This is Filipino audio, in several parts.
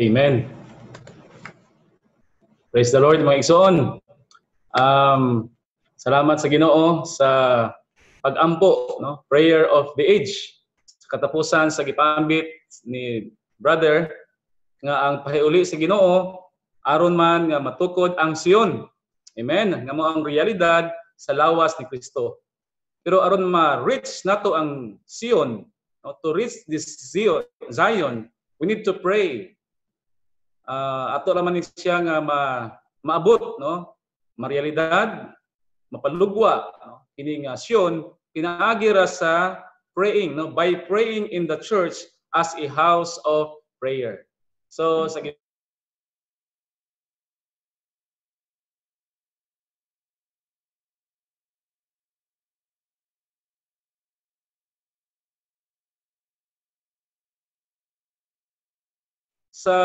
Amen. Praise the Lord, mga igsoon. Um, salamat sa Ginoo sa pag-ampo, no? prayer of the age. Sa katapusan sa gipambit ni brother nga ang pahiuli sa Ginoo aron man nga matukod ang Siyon. Amen. Nga mo ang realidad sa lawas ni Kristo. Pero aron ma-reach nato ang Siyon, no? to reach this Zion, we need to pray uh, ah, ato laman ni siya nga ma, maabot no ma-realidad mapalugwa no? ining uh, Sion pinaagi ra sa praying no by praying in the church as a house of prayer. So sa sa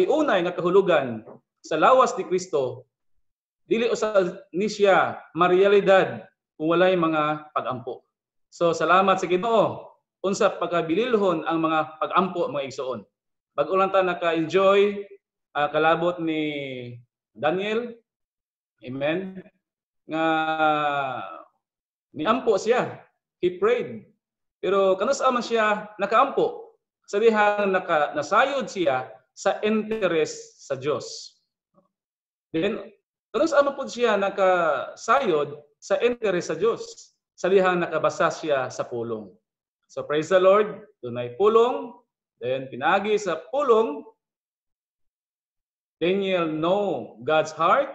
tiunay nga kahulugan sa lawas ni Kristo dili usab ni siya marealidad kung walay mga pagampo. So salamat sa Ginoo unsa pagkabililhon ang mga pagampo mga igsoon. bag ulan ta naka-enjoy uh, kalabot ni Daniel. Amen. Nga niampo siya. He prayed. Pero kanus a man siya nakaampo sa dihang naka, nasayod siya sa interest sa Dios. Then karon sa po siya nakasayod sa interest sa Dios sa dihang nakabasa siya sa pulong. So praise the Lord, dunay pulong, then pinagi sa pulong Daniel know God's heart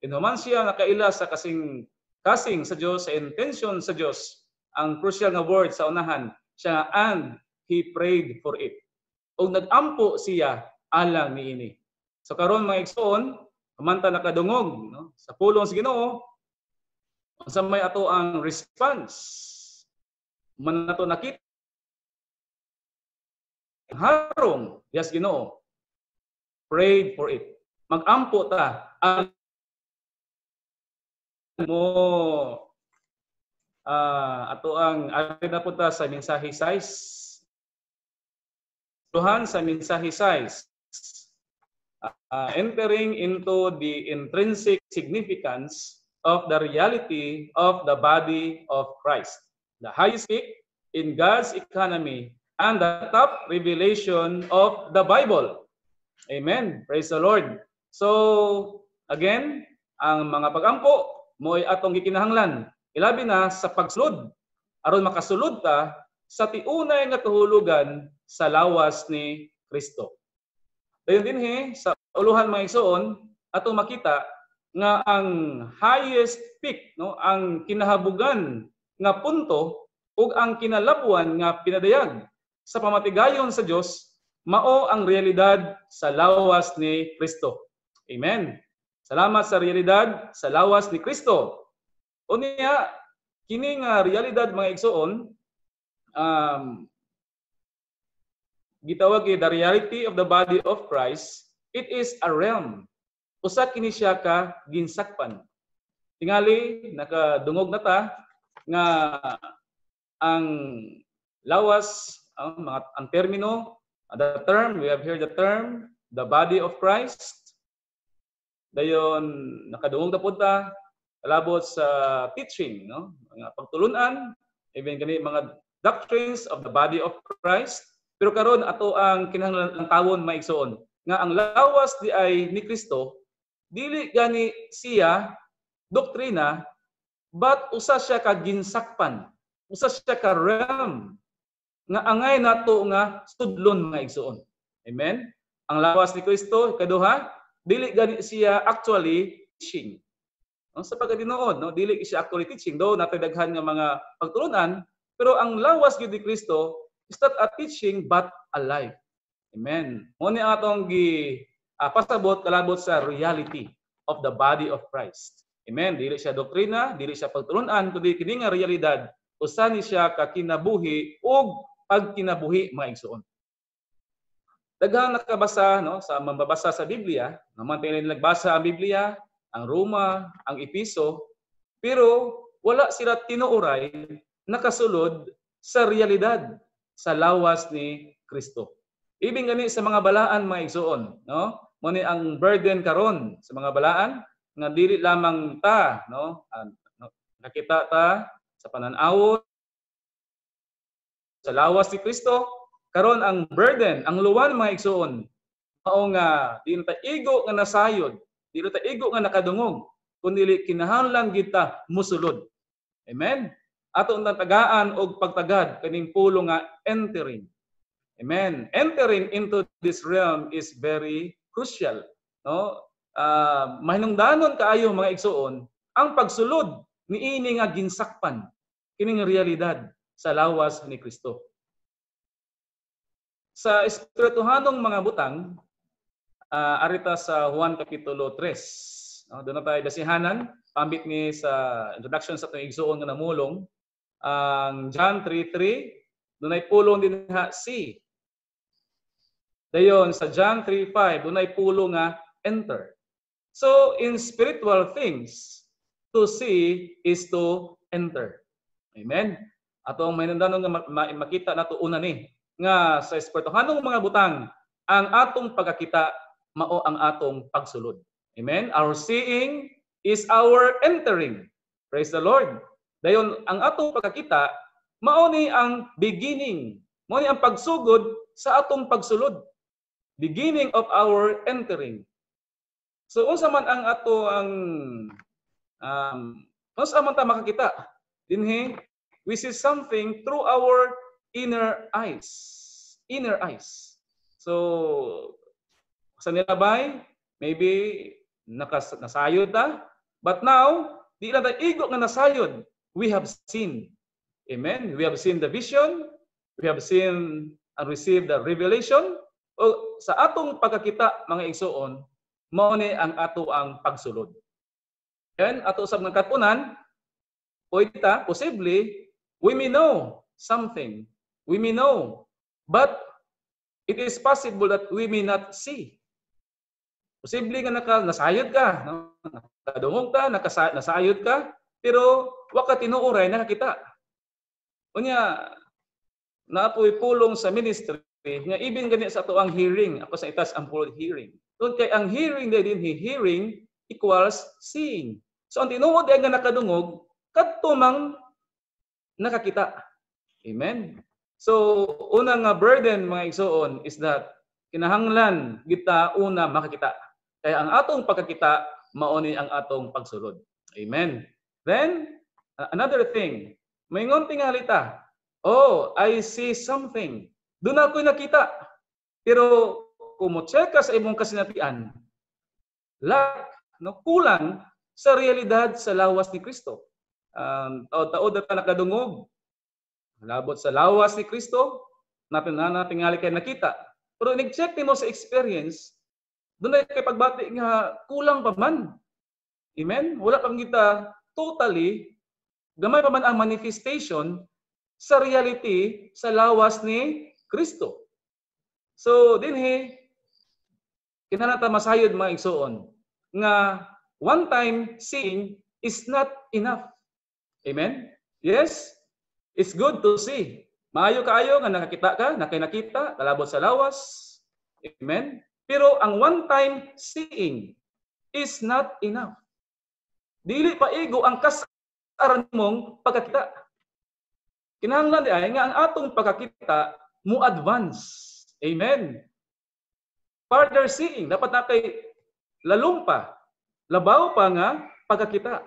and human siya nakaila sa kasing kasing sa Dios sa intention sa Dios ang crucial nga word sa unahan siya and he prayed for it. O nagampo siya alang ini. So karon mga igsoon, amanta nakadungog no? sa pulong sa Ginoo, sa may ato ang response? Man nato nakita harong yes Ginoo. prayed for it. Magampo ta ang mo uh, ato ang ari na ta sa mensahe size Tuhan sa mensahe size. Uh, ah, entering into the intrinsic significance of the reality of the body of Christ. The highest peak in God's economy and the top revelation of the Bible. Amen. Praise the Lord. So, again, ang mga pagampo mo ay atong gikinahanglan. Ilabi na sa pagsulod. aron makasulod ta sa tiunay nga kahulugan sa lawas ni Kristo. Dayon din he, sa uluhan mga igsoon ato makita nga ang highest peak no ang kinahabugan nga punto ug ang kinalabuan nga pinadayag sa pamatigayon sa Dios mao ang realidad sa lawas ni Kristo. Amen. Salamat sa realidad sa lawas ni Kristo. O niya, kini nga realidad mga igsoon um, gitawag the reality of the body of Christ, it is a realm. Usa kini siya ka ginsakpan. Tingali nakadungog na ta nga ang lawas ang mga ang termino the term we have here the term the body of Christ dayon nakadungog na pud ta kalabot sa teaching no mga pagtulunan even gani mga doctrines of the body of Christ. Pero karon ato ang kinahanglan tawon maigsoon nga ang lawas di ay ni Kristo dili gani siya doktrina but usa siya ka ginsakpan usa siya ka realm nga angay nato nga sudlon nga igsoon amen ang lawas ni Kristo kaduha dili gani siya actually teaching no, sa pagkadinood no dili siya actually teaching do natay daghan nga mga pagtulunan pero ang lawas gyud ni Kristo is not a teaching but a life. Amen. Mo ni atong gi uh, pasabot kalabot sa reality of the body of Christ. Amen. Dili siya doktrina, dili siya pagtulunan, kundi kini nga realidad usa ni siya ka kinabuhi ug pagkinabuhi mga igsoon. Daghang nakabasa no sa mambabasa sa Biblia, naman tayo nagbasa ang Biblia, ang Roma, ang Episo, pero wala sila tinuoray nakasulod sa realidad sa lawas ni Kristo. Ibig gani sa mga balaan mga igsoon, no? Mo ni ang burden karon sa mga balaan nga dili lamang ta, no? Nakita ta sa pananawon sa lawas ni Kristo, karon ang burden, ang luwan mga igsoon mao nga di na igo nga nasayod, dili ta igo nga nakadungog, kun kundi kinahanglan kita musulod. Amen aton tagaan og pagtagad kaning pulo nga entering. Amen. Entering into this realm is very crucial, no? Uh, mahinungdanon kaayo mga igsuon ang pagsulod niini nga ginsakpan kining realidad sa lawas ni Kristo. Sa espirituhanong mga butang, uh, arita sa Juan Kapitulo 3. No, doon na tayo basihanan, pambit ni sa introduction sa itong igsuon nga namulong ang John 3.3, dunay pulong din ha see. Dayon sa John 3.5, dunay pulong nga enter. So in spiritual things, to see is to enter. Amen. Ato ang mahinandanon nga makita nato una ni nga sa espiritu hanong mga butang ang atong pagkakita mao ang atong pagsulod. Amen. Our seeing is our entering. Praise the Lord. Dayon ang ato pagkakita mao ni ang beginning, mao ni ang pagsugod sa atong pagsulod. Beginning of our entering. So unsa man ang ato ang um, unsa man ta makakita dinhi we see something through our inner eyes. Inner eyes. So sa nilabay, maybe nakas, nasayod ta. But now, di lang tayo igo nga nasayod we have seen. Amen. We have seen the vision, we have seen and received the revelation. O sa atong pagkakita mga igsoon, mao ni ang ato ang pagsulod. Yan ato usab ng katunan, pwede ta we may know something. We may know, but it is possible that we may not see. Posible nga naka, nasayod ka, nakadungog ka, nakasa, nasayod ka, pero wakati nuuray nakakita. Unya naapoy pulong sa ministry nga even gani sa tuang hearing ako sa itas ang full hearing. Tun kay ang hearing day din hearing equals seeing. So ang tinuod ay nga nakadungog kadto mang nakakita. Amen. So unang nga burden mga isoon is that kinahanglan kita una makakita. Kaya ang atong pagkakita mao ni ang atong pagsulod. Amen. Then, uh, another thing, may ngonting halita. Oh, I see something. Doon ako'y nakita. Pero kumutse ka sa imong kasinatian, lack, no, kulang sa realidad sa lawas ni Kristo. Um, Tao-tao na nakadungog, labot sa lawas ni Kristo, natin na nga kay nakita. Pero nag-check mo sa experience, doon na kay pagbati nga kulang pa man. Amen? Wala pang kita totally, gamay pa man ang manifestation sa reality sa lawas ni Kristo. So dinhi kinanata masayod mga igsoon nga one time seeing is not enough. Amen? Yes? It's good to see. Maayo kaayo nga nakakita ka, nakinakita, talabot sa lawas. Amen? Pero ang one time seeing is not enough. Dili paigo ang kasaran mong pagkakita. Kinahanglan ay nga ang atong pagkakita mo advance. Amen. Further seeing, dapat na kay lalumpa, labaw pa nga pagkakita.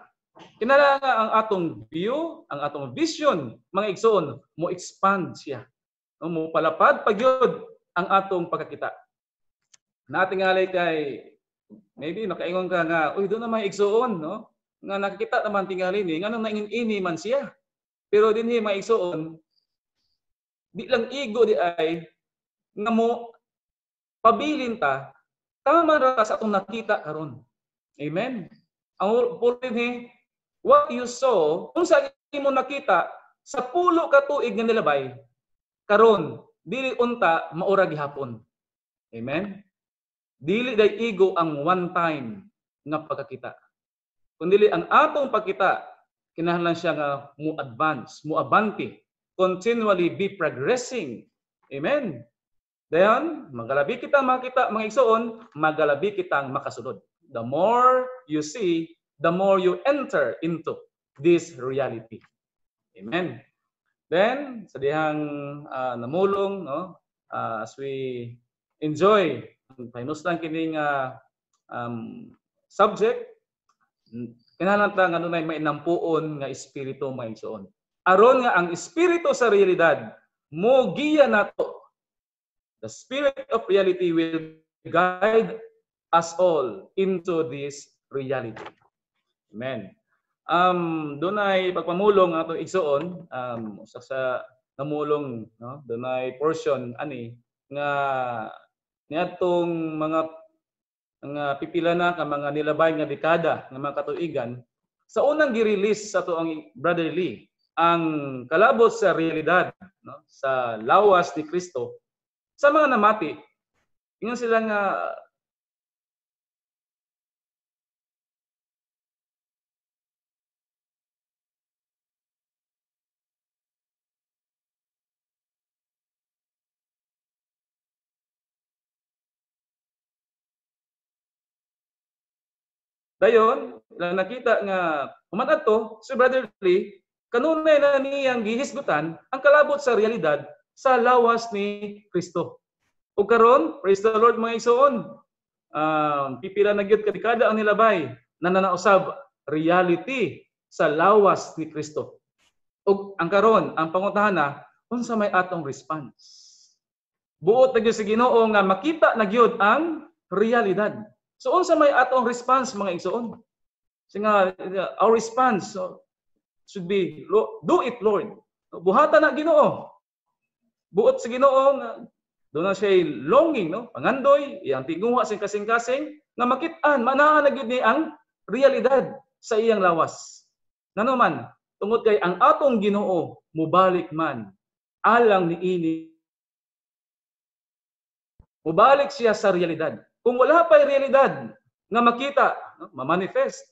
Kinahanglan ang atong view, ang atong vision, mga igsoon, mo expand siya. Mo palapad pagyod ang atong pagkakita. Nating alay kay maybe nakaingon ka nga, uy, doon na mga igsoon, no? Eh. nga nakakita naman tingali ni nganong naingin-ini man siya. Pero dinhi eh, maigsuon di lang igo di ay nga mo pabilin ta tama ra sa atong nakita karon. Amen. Ang puro ni eh, what you saw kung sa imo nakita sa pulo ka tuig nga nilabay karon dili unta maura gihapon. Amen. Dili day igo ang one time nga pagkakita. Kundili ang atong pagkita, kinahanglan siya nga mo advance, mo abante, continually be progressing. Amen. Dayon, magalabi kita makita mga igsoon, magalabi kitang makasunod. The more you see, the more you enter into this reality. Amen. Then, sa dihang uh, namulong, no, uh, as we enjoy, pinustan kining uh, um, subject, Kinalan ta nga dunay mainampuon nga espiritu maigsoon. Aron nga ang espiritu sa realidad mo giya nato. The spirit of reality will guide us all into this reality. Amen. Um dunay pagpamulong ato igsoon um usa sa namulong no dunay portion ani nga niatong mga nga ah, pipila na ka mga nilabay nga dekada nga mga katuigan sa unang girelease sa to ang Brother Lee ang kalabot sa realidad no sa lawas ni Kristo sa mga namati ingon sila nga Dayon, lang nakita nga human ato si Brother Lee, kanunay na niyang gihisgutan ang kalabot sa realidad sa lawas ni Kristo. O karon, praise the Lord mga igsoon. um, ah, pipila na gyud kadikada ang nilabay na nanausab reality sa lawas ni Kristo. O ang karon, ang panguntahan na unsa may atong response. Buot na gyud sa Ginoo nga makita na gyud ang realidad So unsa may atong response mga igsoon? Singa our response should be do it Lord. Buhatan na Ginoo. Buot sa Ginoo nga do na siya longing no pangandoy iyang tinguha sing kasing-kasing nga makit-an manaa na gyud ni ang realidad sa iyang lawas. Ngano man tungod kay ang atong Ginoo mubalik man alang niini mubalik siya sa realidad kung wala pa'y realidad nga makita, no, mamanifest,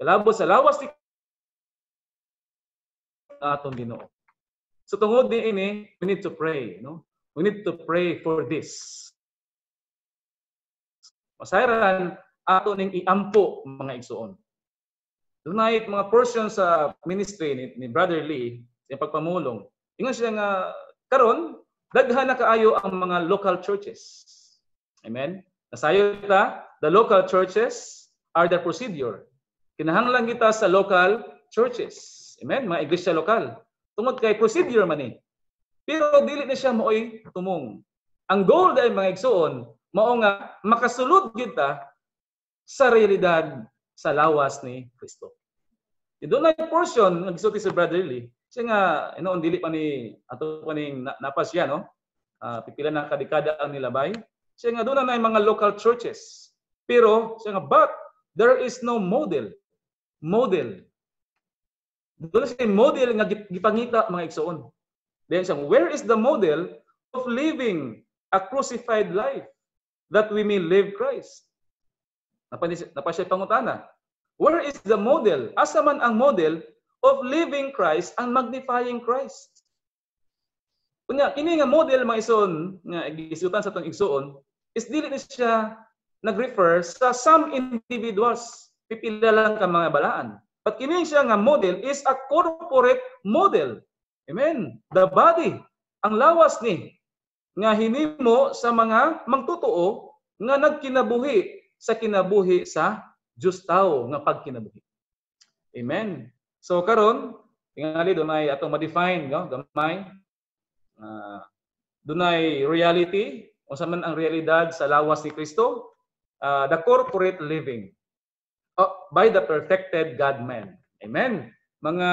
kalabo sa lawas ni atong Ginoo. So tungod ni ini, we need to pray, no? We need to pray for this. Masayran ato ning iampo mga igsuon. Tonight, mga portion sa ministry ni, ni Brother Lee sa pagpamulong. Ingon siya nga karon daghan na kaayo ang mga local churches Amen? Nasayo kita, the local churches are the procedure. Kinahanglan kita sa local churches. Amen? Mga iglesia lokal. Tungod kay procedure man eh. Pero dili na siya mooy tumong. Ang goal dahil mga igsoon, mao nga makasulod kita sa realidad sa lawas ni Kristo. Doon na portion, nagsulti si Brother Lee, siya nga, inoon, dili pa ni, ato pa ni napas siya, no? Uh, pipila ng kadikada ang nilabay siya nga doon na mga local churches. Pero siya nga, but there is no model. Model. Doon siya model nga gipangita mga igsoon. Then siya, where is the model of living a crucified life that we may live Christ? Napa siya pangutana. Where is the model? Asa man ang model of living Christ and magnifying Christ? Kunya, kini nga model mga ison nga gisutan sa tong igsoon is dili ni siya nag-refer sa some individuals. Pipila lang ka mga balaan. But kini siya nga model is a corporate model. Amen. The body. Ang lawas ni nga hinimo sa mga mangtotoo nga nagkinabuhi sa kinabuhi sa Dios tao nga pagkinabuhi. Amen. So karon tingali dunay atong ma-define no gamay. Uh, dunay reality, o sa man ang realidad sa lawas ni Kristo, uh, the corporate living uh, by the perfected God-man. Amen. Mga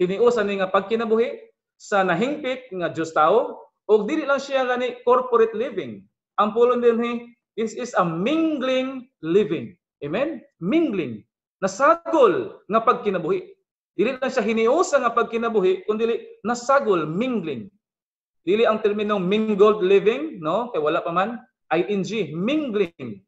hiniusan ni nga pagkinabuhi sa nahingpit nga Dios tao ug dili lang siya gani corporate living. Ang pulon dinhi this is a mingling living. Amen. Mingling nasagol nga pagkinabuhi. Dili lang siya hiniusa nga pagkinabuhi kundi nasagol mingling Dili ang terminong mingled living, no? Kay wala pa man ing, mingling.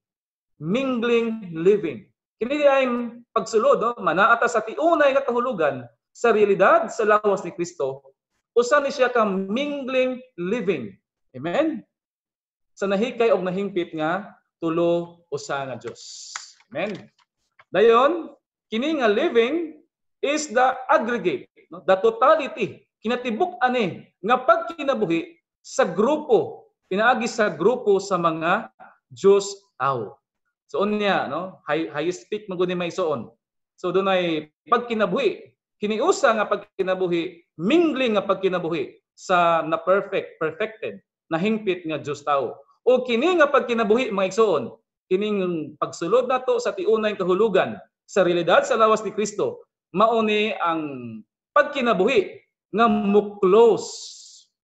Mingling living. Kini ay pagsulod, no? Manaata sa tiunay nga kahulugan sa realidad sa lawas ni Kristo usa ni siya ka mingling living. Amen. Sa nahikay og nahingpit nga tulo usa nga Dios. Amen. Dayon, kini nga living is the aggregate, no? the totality kinatibuk ani nga pagkinabuhi sa grupo pinaagi sa grupo sa mga Dios aw. So unya no high, high speak magud ni maysoon. So dunay pagkinabuhi kiniusa nga pagkinabuhi mingling nga pagkinabuhi sa na perfect perfected na hingpit nga Dios tao. O kini nga pagkinabuhi mga igsoon kining pagsulod nato sa tiunay kahulugan sa realidad sa lawas ni Kristo mao ni ang pagkinabuhi nga mo close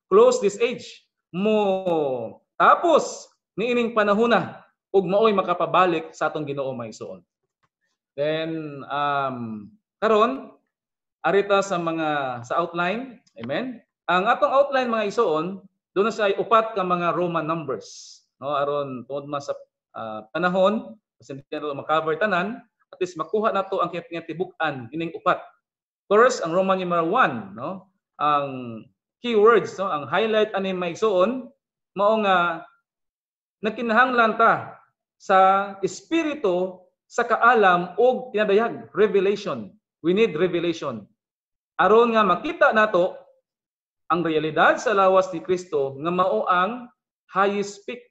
close this age mo tapos niining panahuna ug maoy makapabalik sa atong Ginoo maisuon. Then um karon arita sa mga sa outline, amen. Ang atong outline mga isoon doon na siya upat ka mga Roman numbers, no? Aron tungod man sa uh, panahon, kasi hindi na makover tanan, at least makuha nato ang kiyang tibukan ining upat. First, ang Roman numeral 1, no? ang keywords, no? ang highlight ani may suon, mao nga nagkinahanglan ta sa espiritu sa kaalam og tinadayag, revelation. We need revelation. Aron nga makita nato ang realidad sa lawas ni Kristo nga mao ang highest peak.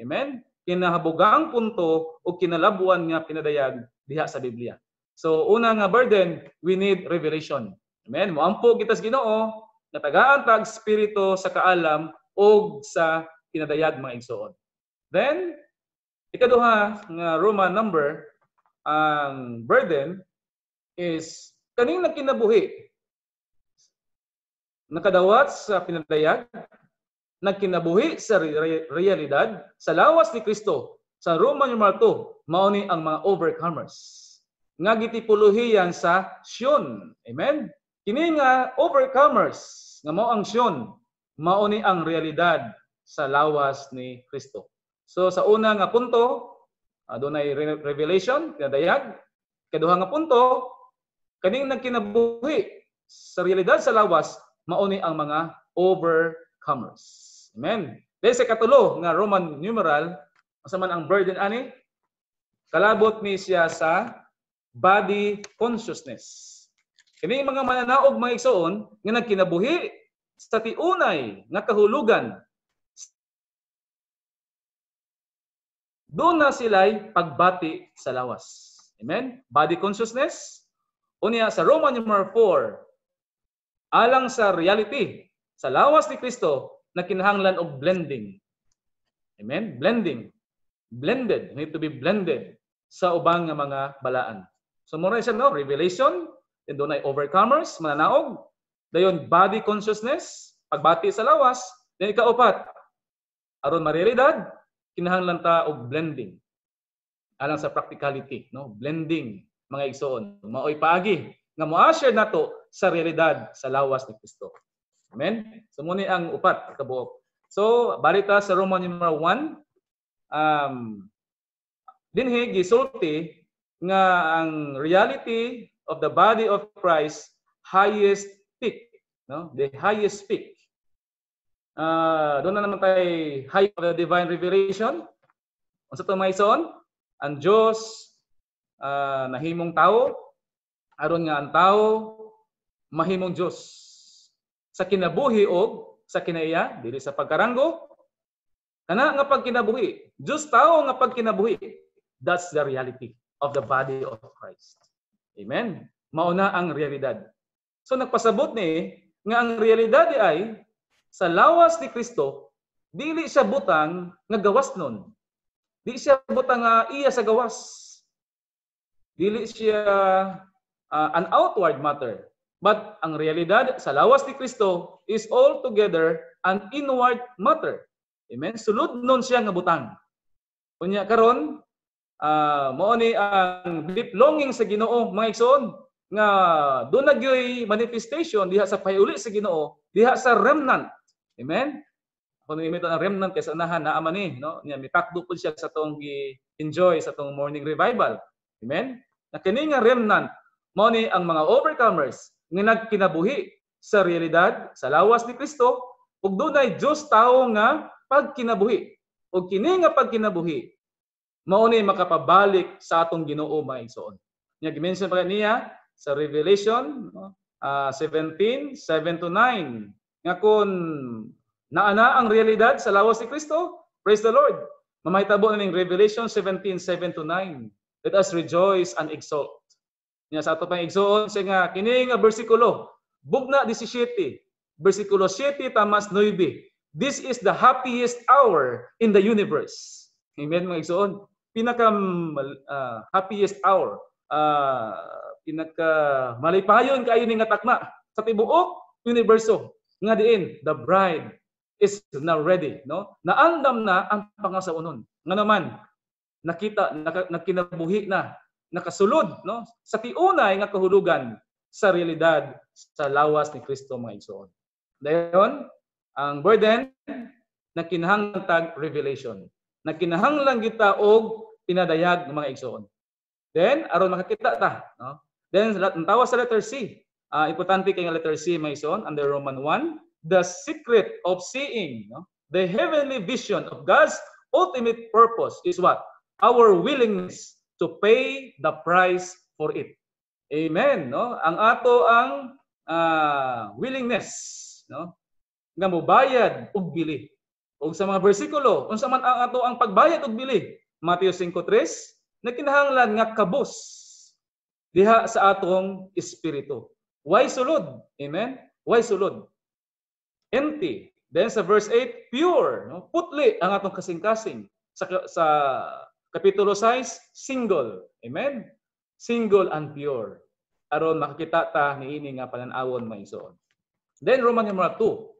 Amen? Kinahabugang punto o kinalabuan nga pinadayag diha sa Biblia. So una nga burden, we need revelation. Amen. Moampo kita sa Ginoo natagaan tag espiritu sa kaalam o sa kinadayag mga igsoon. Then ikaduha nga Roman number ang burden is kaning nagkinabuhi nakadawat sa pinadayag nagkinabuhi sa realidad sa lawas ni Kristo sa Roman numeral 2 mao ni ang mga overcomers nga gitipuluhiyan sa Sion. Amen. Kini nga overcomers nga mao ang siyon mao ni ang realidad sa lawas ni Kristo. So sa una nga punto adunay revelation kadayag kaduha nga punto kining nagkinabuhi sa realidad sa lawas mao ni ang mga overcomers. Amen. Dahil sa katulo nga Roman numeral, asa ang burden ani? Kalabot ni siya sa body consciousness. Kini mga mananaog mga nga nagkinabuhi sa tiunay nga kahulugan doon na sila'y pagbati sa lawas. Amen? Body consciousness. Unya sa Roman number 4, alang sa reality, sa lawas ni Kristo na kinahanglan og blending. Amen? Blending. Blended. need to be blended sa ubang mga balaan. So mura siya no, revelation, Then doon ay overcomers, mananaog. Dayon body consciousness, pagbati sa lawas. Then ikaupat, aron marealidad, kinahanglan ta og blending. Alang sa practicality, no? Blending mga igsoon. Maoy paagi nga moashare nato sa realidad sa lawas ni Kristo. Amen. So ang upat ka buok. So barita sa Roman number 1 um dinhi gisulti nga ang reality of the body of Christ, highest peak. No? The highest peak. Uh, doon na naman tayo high of the divine revelation. Kung sa son, ang Diyos, uh, nahimong tao, aron nga ang tao, mahimong Diyos. Sa kinabuhi o sa kinaiya, dili sa pagkaranggo, kana nga pagkinabuhi, kinabuhi, Diyos tao nga pagkinabuhi. That's the reality of the body of Christ. Amen? Mauna ang realidad. So nagpasabot ni nga ang realidad ay sa lawas ni Kristo dili siya butang nga gawas nun. Di siya butang nga ah, iya sa gawas. Dili siya uh, an outward matter. But ang realidad sa lawas ni Kristo is altogether an inward matter. Amen? Sulod nun siya nga butang. Kunya karon uh, mao ni ang deep longing sa Ginoo mga igsoon nga do na manifestation diha sa pahiuli sa Ginoo diha sa remnant amen kung imita ang remnant kay nahan naa man ni no niya mitakdo pud siya sa tong enjoy sa tong morning revival amen na kini nga remnant mao ni ang mga overcomers nga nagkinabuhi sa realidad sa lawas ni Kristo ug dunay Dios tawo nga pagkinabuhi ug kini nga pagkinabuhi mao ni makapabalik sa atong Ginoo maigsoon. Nya gimension pa niya sa Revelation no? uh, ah, 17:7 to 9 nga kun naana ang realidad sa lawas ni Kristo, praise the Lord. Mamahitabo na ning Revelation 17:7 to 9. Let us rejoice and exult. Nya sa ato pang igsoon sa nga kining nga bersikulo bugna 17 bersikulo 7 tamas 9. This is the happiest hour in the universe. Amen mga igsoon pinaka uh, happiest hour uh, pinaka malipayon kayo ni nga sa tibuok universo nga diin the bride is now ready no naandam na ang pangasaunon nga naman nakita naka, nakinabuhi na nakasulod no sa tiunay nga kahulugan sa realidad sa lawas ni Kristo mga igsoon dayon ang burden na kinahangtag revelation na kinahanglan kita og pinadayag ng mga igsoon. Then aron makakita ta, no? Then tawa sa letter C. Uh, importante kay letter C may igsoon under Roman 1, the secret of seeing, no? The heavenly vision of God's ultimate purpose is what? Our willingness to pay the price for it. Amen, no? Ang ato ang uh, willingness, no? Nga mobayad og bili ug sa mga versikulo, unsa man ang ato ang pagbayad og bili Mateo 5:3 nagkinahanglan nga kabos diha sa atong espiritu why sulod amen why sulod empty then sa verse 8 pure no putli ang atong kasing-kasing sa sa kapitulo 6 single amen single and pure aron makakita ta niini nga pananawon may isuon then Roman numeral 2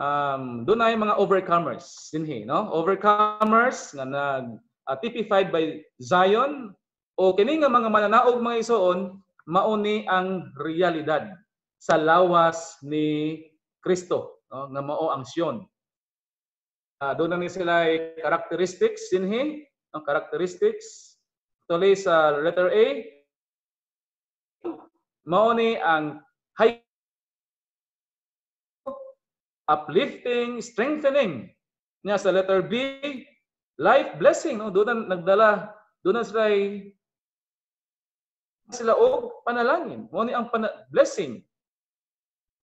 um, doon ay mga overcomers dinhi no overcomers nga nag uh, typified by Zion o kini nga mga mananaog mga isuon mauni ang realidad sa lawas ni Kristo no nga mao ang Sion uh, doon na ni sila ay characteristics dinhi ang characteristics tuloy sa letter A mauni ang high uplifting, strengthening niya sa letter B, life blessing. No? Doon na nagdala, doon na sila sila o panalangin. Mo ni ang pana- blessing.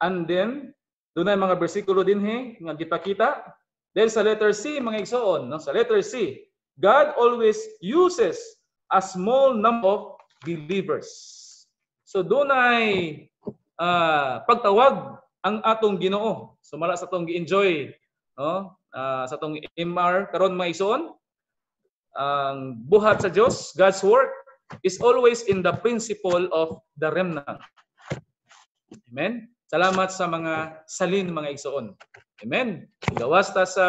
And then doon ay mga bersikulo din he nga gipakita. Then sa letter C mga igsoon, no? sa letter C, God always uses a small number of believers. So doon ay uh, pagtawag ang atong Ginoo Sumala sa tong gi-enjoy no? Uh, sa tong MR karon mga maison ang buhat sa Dios, God's work is always in the principle of the remnant. Amen. Salamat sa mga salin mga igsoon. Amen. Ingawas ta sa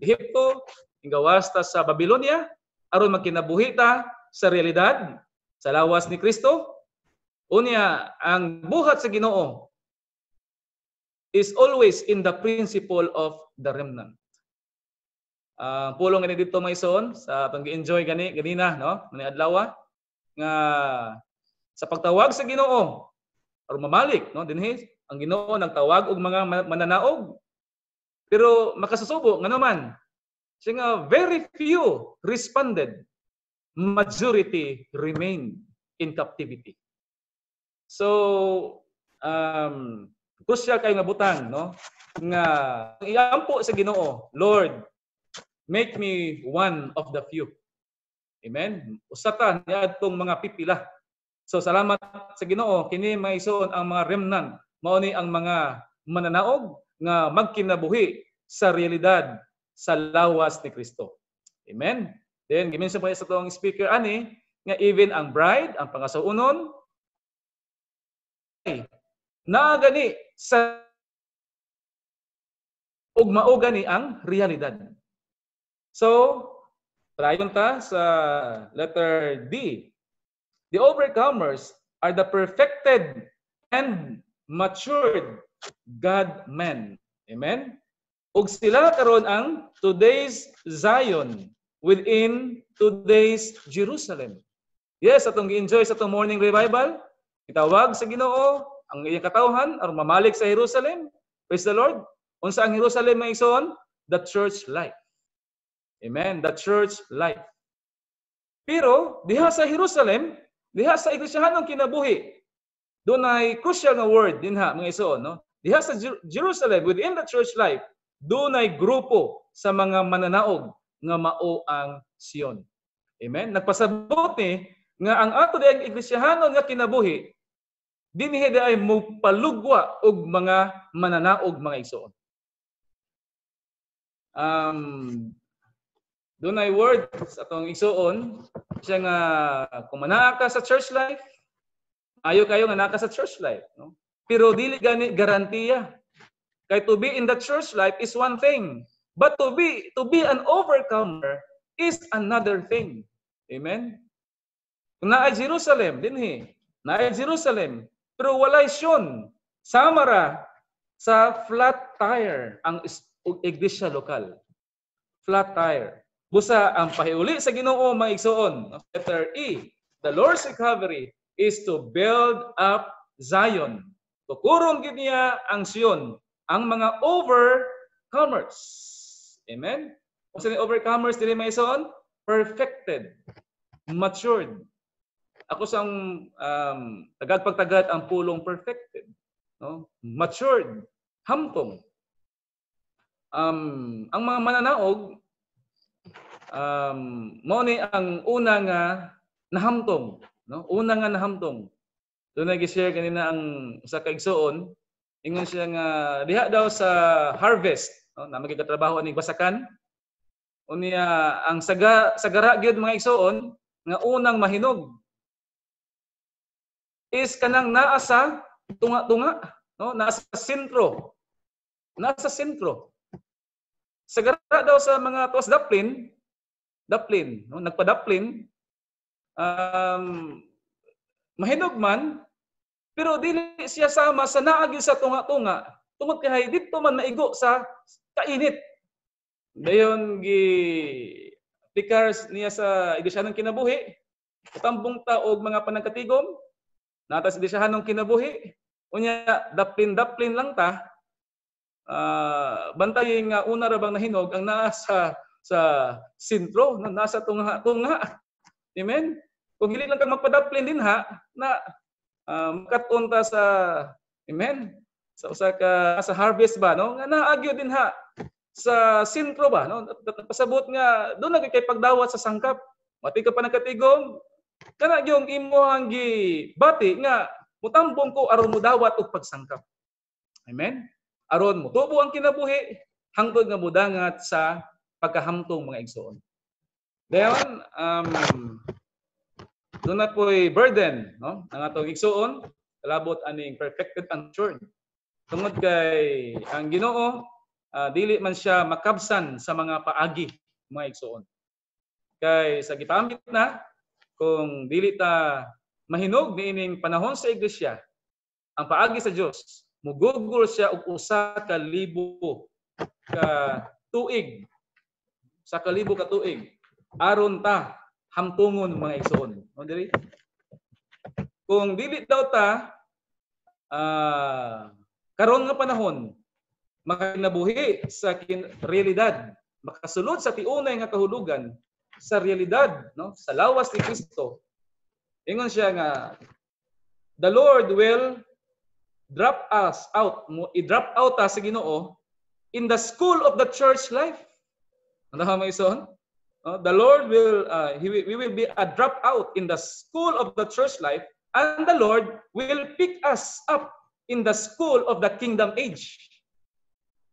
Ehipto, ingawas ta sa Babilonia, aron magkinabuhi ta sa realidad sa lawas ni Kristo. Unya ang buhat sa Ginoo is always in the principle of the remnant. Uh, pulong gani dito may son sa pag-enjoy gani ganina no ni adlaw ah. nga sa pagtawag sa Ginoo or mamalik no dinhi ang Ginoo nagtawag og mga mananaog pero makasusubo nga naman siya nga very few responded majority remained in captivity so um Kusya kayo nabutan, no? Nga, iampo sa ginoo, Lord, make me one of the few. Amen? Usatan, niya itong mga pipila. So salamat sa ginoo, kini maison ang mga remnant. ni ang mga mananaog nga magkinabuhi sa realidad sa lawas ni Kristo. Amen? Then, gimension pa sa itong speaker, ani, nga even ang bride, ang pangasaunon, na gani sa ug mao gani ang realidad. So, Trayon ta sa letter D. The overcomers are the perfected and matured God-men. Amen? Og sila karon ang today's Zion within today's Jerusalem. Yes, atong gi-enjoy sa to morning revival. Kita wag sa Ginoo ang iyang katawhan aron mamalik sa Jerusalem. Praise the Lord. Unsa ang Jerusalem nga igsoon? The church life. Amen. The church life. Pero diha sa Jerusalem, diha sa ang kinabuhi, doon ay crucial nga word dinha mga igsoon, no? Diha sa Jerusalem within the church life, doon ay grupo sa mga mananaog nga mao ang Sion. Amen. Nagpasabot ni nga ang ato ang iglesyahan nga kinabuhi dinhi daay mupalugwa og mga mananaog mga igsoon. Um, dunay word sa atong igsoon siya nga kung manaa ka sa church life, ayo kayo nga naka sa church life, no? Pero dili gani garantiya. Kay to be in the church life is one thing, but to be to be an overcomer is another thing. Amen. Naa Jerusalem dinhi, naa Jerusalem pero wala yun. Samara, sa flat tire ang iglesia lokal. Flat tire. Busa ang pahiuli sa Ginoo mga igsoon. E. The Lord's recovery is to build up Zion. Tukuron gid niya ang Sion, ang mga overcomers. Amen. Usa ni overcomers dili may Perfected, matured, ako sang um, tagat-pagtagat ang pulong perfected, no? matured, hamtong. Um, ang mga mananaog, um, mo ni ang una nga nahamtong. No? Una nga nahamtong. Doon nag-share kanina ang sa kaigsoon, ingon siya nga diha daw sa harvest no na magigkatrabaho ani basakan unya ang saga sagara gyud mga igsoon nga unang mahinog is kanang naa sa tunga-tunga, no? Nasa sentro. Nasa sentro. Sagara daw sa mga tuwas daplin, daplin, no? nagpadaplin, um, mahinog man, pero dili siya sama sa naagi sa tunga-tunga. Tungod kay dito man maigo sa kainit. Dayon gi aplikar niya sa edisyanang kinabuhi, tambong ta og mga panangkatigom, Natas di siya hanong kinabuhi. Unya, daplin-daplin lang ta. Uh, bantay nga una rabang bang nahinog ang nasa sa sa sentro na nasa tungha tungha. Amen. Kung hindi lang kang magpadaplin din ha na uh, ah, makatunta sa amen sa usa ka sa harvest ba no nga naagyo din ha sa sentro ba no pasabot nga do na pagdawat sa sangkap mati ka pa nakatigom Kana yung imuhang gi bati nga mutambong ko aron mo dawat og pagsangkap. Amen. Aron mo tubo ang kinabuhi hangtod nga mudangat sa pagkahamtong mga igsoon. Dayon um do na po'y burden no ang atong igsoon labot aning perfected ang Tungod kay ang Ginoo uh, dili man siya makabsan sa mga paagi mga igsoon. Kay sa gitamit na kung dili ta mahinog niining panahon sa iglesia ang paagi sa Dios mugugol siya og usa ka libo ka tuig sa kalibo ka tuig aron ta hamtungon mga igsoon no diri kung dili daw ta uh, karon nga panahon makinabuhi sa kin realidad makasulod sa tiunay nga kahulugan sa realidad, no? sa lawas ni Kristo, ingon siya nga, the Lord will drop us out, i-drop out ta sa ginoo in the school of the church life. Ano may ison? The Lord will, uh, he, we will be a drop out in the school of the church life and the Lord will pick us up in the school of the kingdom age.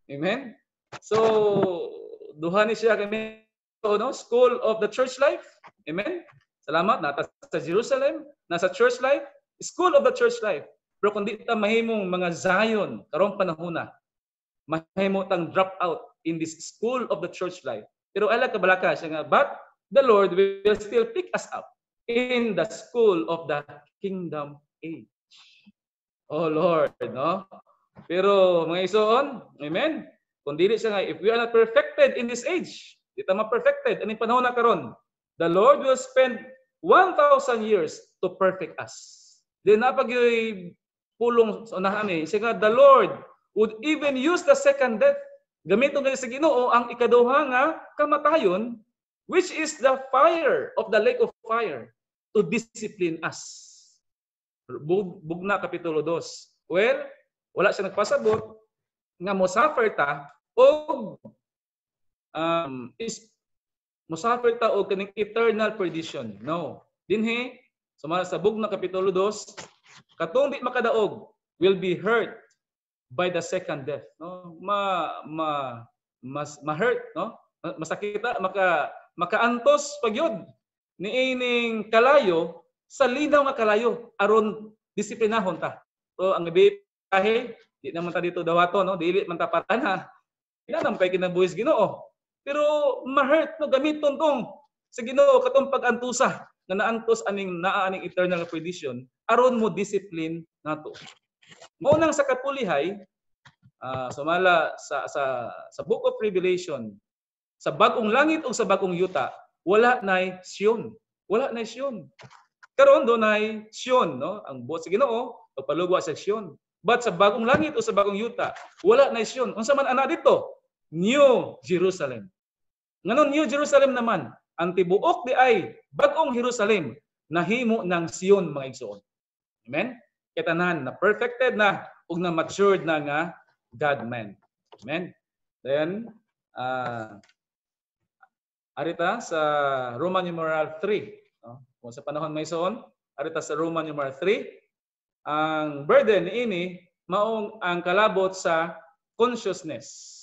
Amen? So, duha ni siya kami no? school of the church life. Amen? Salamat. Nata sa Jerusalem, nasa church life, school of the church life. Pero kung ta mahimong mga Zion, karong panahuna, mahimo tang drop out in this school of the church life. Pero ala ka balaka siya nga, but the Lord will still pick us up in the school of the kingdom age. Oh Lord, no? Pero mga isuon, amen? Kung dili siya nga, if we are not perfected in this age, Di ma-perfected. Aning panahon na karon, the Lord will spend 1,000 years to perfect us. Then napag pulong sa unahan eh, siya the Lord would even use the second death. Gamiton kayo sa ginoo ang ikaduha nga kamatayon, which is the fire of the lake of fire to discipline us. Bug, bugna Kapitulo 2. Well, wala siya nagpasabot nga mo suffer ta o um, is musafir ta og kaning eternal perdition. No. Dinhi sumala sa bug na kapitulo 2 katong di makadaog will be hurt by the second death. No. Ma ma mas ma-hurt, no? Masakita maka makaantos pagyod ni ining kalayo sa linaw nga kalayo aron disiplinahon ta. So ang ibiyahe di naman ta dito dawato no dili man ta patan ha. Ina naman kay kinabuhis Ginoo. Pero ma-hurt no gamit tundong sa Ginoo katong pag-antusa na naantos aning naa aning eternal perdition aron mo discipline nato. Mao nang sa kapulihay uh, sumala sa sa sa Book of Revelation sa bagong langit ug sa bagong yuta wala nay siyon. Wala nay siyon. Karon do nay siyon no ang buhat sa Ginoo oh, pagpalugwa sa siyon. But sa bagong langit o sa bagong yuta, wala na siyon. Unsa man ana dito? New Jerusalem. Nganon New Jerusalem naman, ang tibuok di ay bagong Jerusalem, nahimo ng Sion mga igsoon. Amen? Kitanan na perfected na ug na matured na nga God-man. Amen? Then, uh, arita sa Roman numeral 3. No? Kung sa panahon may soon, arita sa Roman numeral 3, ang burden ini maong ang kalabot sa consciousness.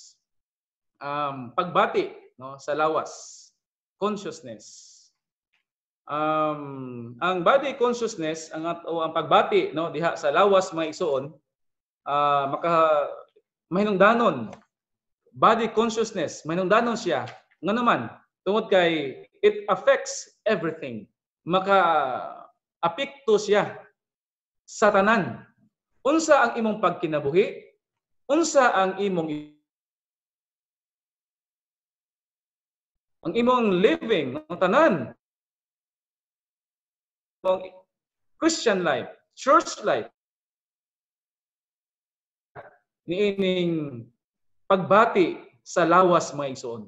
Um, pagbati no? sa lawas, consciousness. Um, ang body consciousness ang o ang pagbati no diha sa lawas mga igsoon uh, ah, maka mahinungdanon body consciousness mahinungdanon siya nga naman tungod kay it affects everything maka apekto siya sa tanan unsa ang imong pagkinabuhi unsa ang imong ang imong living ang tanan ang Christian life, church life niining pagbati sa lawas mga isoon.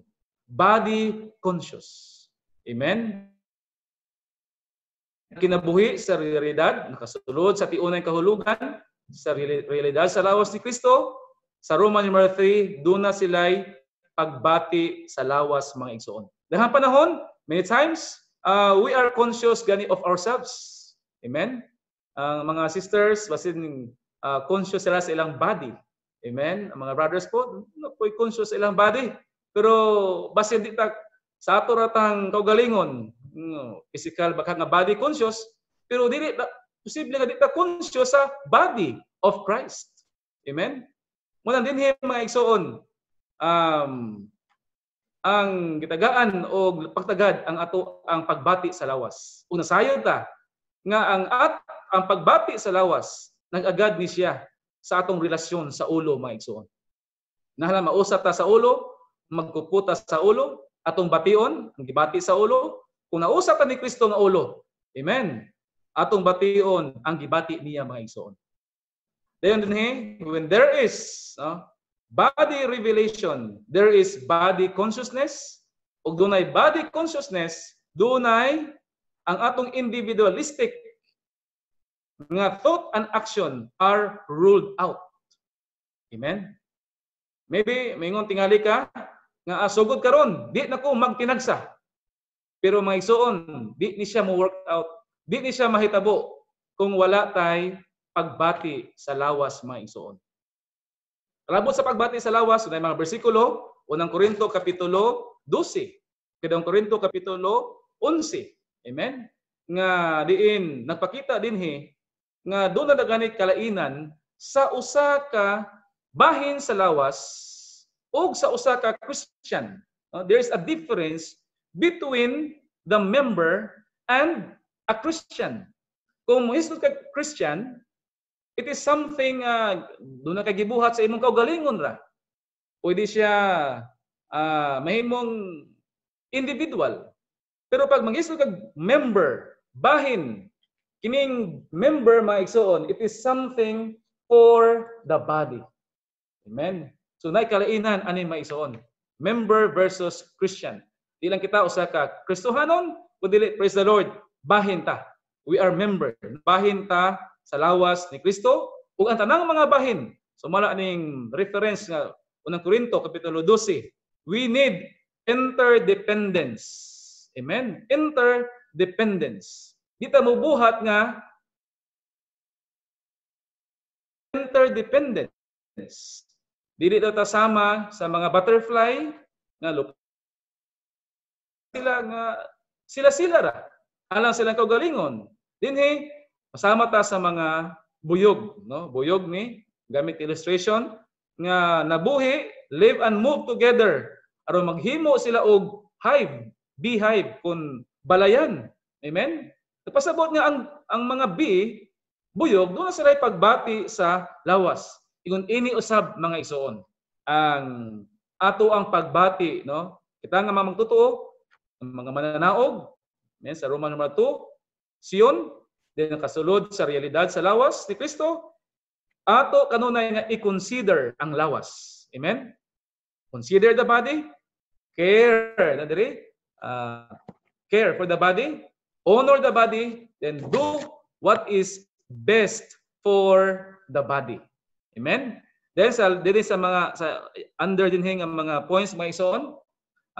Body conscious. Amen? Kinabuhi sa realidad, nakasulod sa tiunay kahulugan, sa realidad sa lawas ni Kristo, sa Roman number 3, doon na sila'y pagbati sa lawas mga igsoon. Daghang panahon, many times, uh, we are conscious gani of ourselves. Amen? Ang uh, mga sisters, basin uh, conscious sila sa ilang body. Amen? Ang mga brothers po, no, conscious sa ilang body. Pero basin di ta sa ato ratang kaugalingon, no, physical baka nga body conscious, pero dili posible nga di ta conscious sa body of Christ. Amen? Muna din mga igsoon, um, ang gitagaan o pagtagad ang ato ang pagbati sa lawas. Una sayo ta nga ang at ang pagbati sa lawas nagagad ni siya sa atong relasyon sa ulo mga igsoon. Nahala mausa ta sa ulo, magkuputa sa ulo, atong bation, ang gibati sa ulo, kung nausa ta ni Kristo nga ulo. Amen. Atong bation ang gibati niya mga igsoon. Dayon dinhi when there is, no, body revelation, there is body consciousness, ug dunay body consciousness, dunay ang atong individualistic nga thought and action are ruled out. Amen? Maybe, mingon tingali ka, nga asugod ah, karon di na ko magtinagsa. Pero mga igsoon, di ni siya mo-work out, di ni siya mahitabo kung wala tay pagbati sa lawas mga igsoon. Labot sa pagbati sa lawas, unay mga bersikulo, unang Korinto kapitulo 12, kadang Korinto kapitulo 11. Amen. Nga diin nagpakita dinhi nga doon na daganit kalainan sa usa ka bahin sa lawas o sa usa ka Christian. Uh, there is a difference between the member and a Christian. Kung isod ka Christian, It is something uh, doon na kagibuhat sa imong kaugalingon ra. Pwede siya uh, mahimong individual. Pero pag mangisod kag member, bahin, kining member mga igsoon, it is something for the body. Amen. So nay kalainan ani maigsoon. Member versus Christian. Di lang kita usa ka Kristohanon, kundi praise the Lord, bahin ta. We are member. Bahin ta sa lawas ni Kristo ug ang tanang mga bahin. So ning reference nga unang Korinto kapitulo 12. We need interdependence. Amen. Interdependence. Dita mo buhat nga interdependence. Dili ta sama sa mga butterfly nga lupa. Sila nga sila sila ra. Alang silang kaugalingon. Dinhi Masama ta sa mga buyog, no? Buyog ni gamit illustration nga nabuhi, live and move together aron maghimo sila og hive, beehive kun balayan. Amen. Nagpasabot nga ang ang mga bee buyog doon na sila pagbati sa lawas. Igon ini usab mga isuon. Ang ato ang pagbati, no? Kita nga mga magtotoo, mga mananaog, amen, sa Roman number 2, Sion, di kasulod sa realidad sa lawas ni Kristo, ato kanunay nga i-consider ang lawas. Amen? Consider the body, care, na uh, care for the body, honor the body, then do what is best for the body. Amen? Then sa diri sa mga sa under din hing ang mga points mga ison,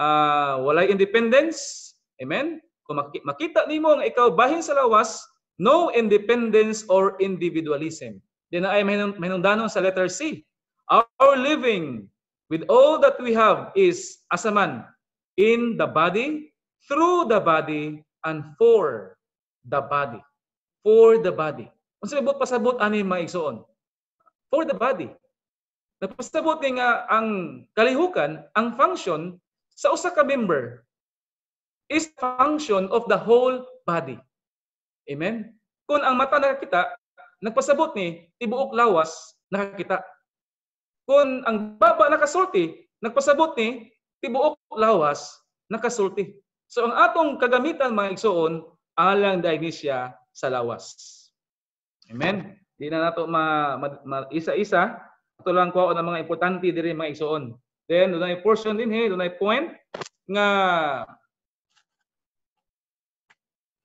uh, ah, walay independence. Amen? Kung makita nimo nga ikaw bahin sa lawas, No independence or individualism. Then I Dinaay mahinundanon sa letter C. Our living with all that we have is as a man in the body, through the body, and for the body. For the body. Kung sa pasabot, ano yung maigsoon? For the body. Napasabot nga ang kalihukan, ang function sa usa ka member is function of the whole body. Amen? Kung ang mata nakakita, nagpasabot ni, tibuok lawas nakakita. Kung ang baba nakasulti, nagpasabot ni, tibuok lawas nakasulti. So ang atong kagamitan mga igsoon, alang diagnesia sa lawas. Amen? Di na nato ma, ma, ma isa-isa. Ito lang ko ang mga importante diri mga igsoon. Then, doon ay portion din, hey, doon ay point nga